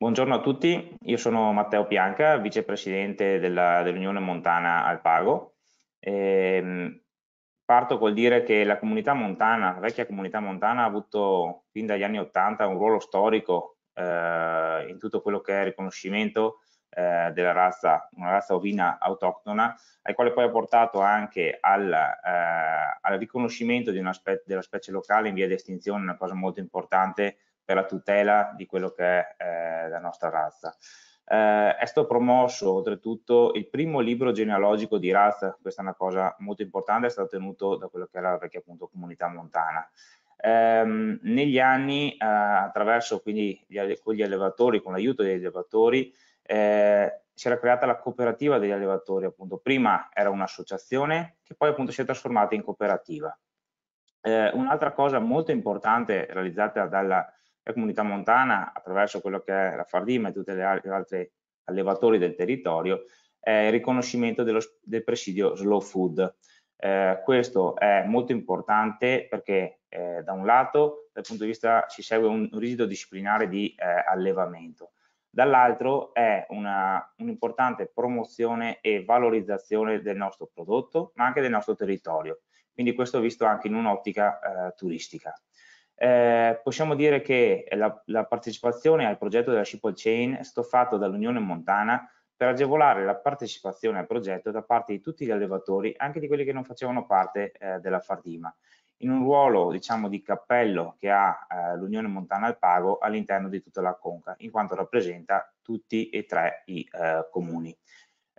Buongiorno a tutti, io sono Matteo Pianca, vicepresidente dell'Unione dell Montana Alpago. E, ehm, parto col dire che la comunità montana, la vecchia comunità montana, ha avuto fin dagli anni Ottanta un ruolo storico eh, in tutto quello che è il riconoscimento eh, della razza, una razza ovina autoctona, al quale poi ha portato anche al, eh, al riconoscimento spe della specie locale in via di estinzione, una cosa molto importante per la tutela di quello che è eh, la nostra razza. Eh, è stato promosso oltretutto il primo libro genealogico di razza, questa è una cosa molto importante, è stato tenuto da quello che era la vecchia appunto, comunità montana. Eh, negli anni, eh, attraverso quindi gli, con gli allevatori, con l'aiuto degli allevatori, eh, si era creata la cooperativa degli allevatori, appunto. prima era un'associazione che poi appunto si è trasformata in cooperativa. Eh, un'altra cosa molto importante realizzata dalla la comunità montana attraverso quello che è la Fardima e tutti gli altri allevatori del territorio è il riconoscimento dello, del presidio slow food. Eh, questo è molto importante perché eh, da un lato dal punto di vista si segue un, rigido disciplinare di eh, allevamento, dall'altro è un'importante un promozione e valorizzazione del nostro prodotto ma anche del nostro territorio, quindi questo visto anche in un'ottica eh, turistica eh, possiamo dire che la, la, partecipazione al progetto della Shipple Chain è stato fatto dall'Unione Montana per agevolare la partecipazione al progetto da parte di tutti gli allevatori, anche di quelli che non facevano parte eh, della Fardima, in un ruolo diciamo di cappello che ha eh, l'Unione Montana al Pago all'interno di tutta la Conca, in quanto rappresenta tutti e tre i eh, comuni.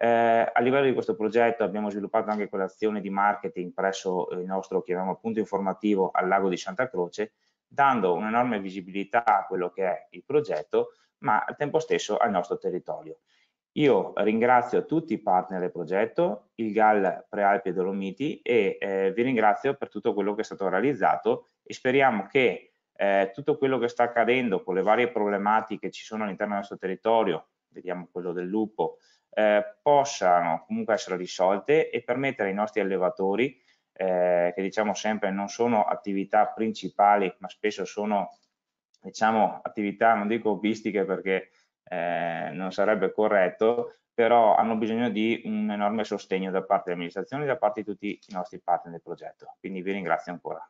Eh, a livello di questo progetto abbiamo sviluppato anche quell'azione di marketing presso il nostro, chiamiamo appunto informativo, al lago di Santa Croce, dando un'enorme visibilità a quello che è il progetto, ma al tempo stesso al nostro territorio. Io ringrazio tutti i partner del progetto, il GAL Prealpi e Dolomiti e eh, vi ringrazio per tutto quello che è stato realizzato e speriamo che eh, tutto quello che sta accadendo con le varie problematiche che ci sono all'interno del nostro territorio, vediamo quello del lupo, eh, possano comunque essere risolte e permettere ai nostri allevatori eh, che diciamo sempre non sono attività principali, ma spesso sono diciamo, attività, non dico hobbistiche perché eh, non sarebbe corretto, però hanno bisogno di un enorme sostegno da parte dell'amministrazione e da parte di tutti i nostri partner del progetto. Quindi vi ringrazio ancora.